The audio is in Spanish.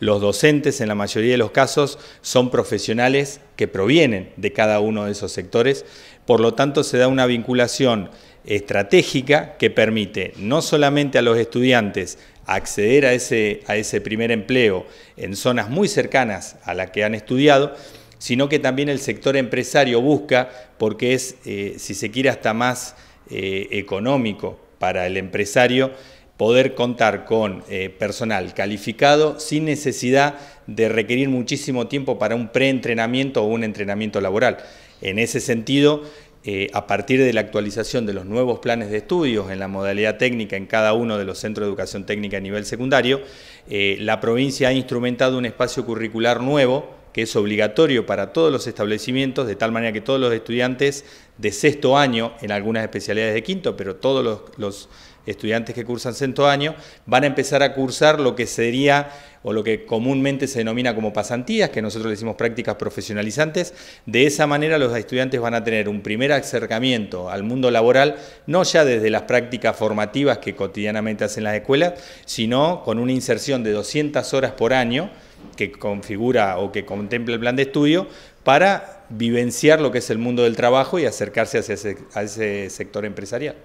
Los docentes en la mayoría de los casos son profesionales que provienen de cada uno de esos sectores, por lo tanto se da una vinculación estratégica que permite no solamente a los estudiantes acceder a ese, primer empleo en zonas muy cercanas a la que han estudiado, sino que también el sector empresario busca, porque es, eh, si se quiere, hasta más eh, económico para el empresario, poder contar con eh, personal calificado sin necesidad de requerir muchísimo tiempo para un preentrenamiento o un entrenamiento laboral. En ese sentido, eh, a partir de la actualización de los nuevos planes de estudios en la modalidad técnica en cada uno de los centros de educación técnica a nivel secundario, eh, la provincia ha instrumentado un espacio curricular nuevo que es obligatorio para todos los establecimientos, de tal manera que todos los estudiantes de sexto año, en algunas especialidades de quinto, pero todos los, estudiantes que cursan sexto año, van a empezar a cursar lo que sería o lo que comúnmente se denomina como pasantías, que nosotros le decimos prácticas profesionalizantes. De esa manera los estudiantes van a tener un primer acercamiento al mundo laboral, no ya desde las prácticas formativas que cotidianamente hacen las escuelas, sino con una inserción de 200 horas por año que configura o que contempla el plan de estudio para vivenciar lo que es el mundo del trabajo y acercarse hacia ese, a ese sector empresarial.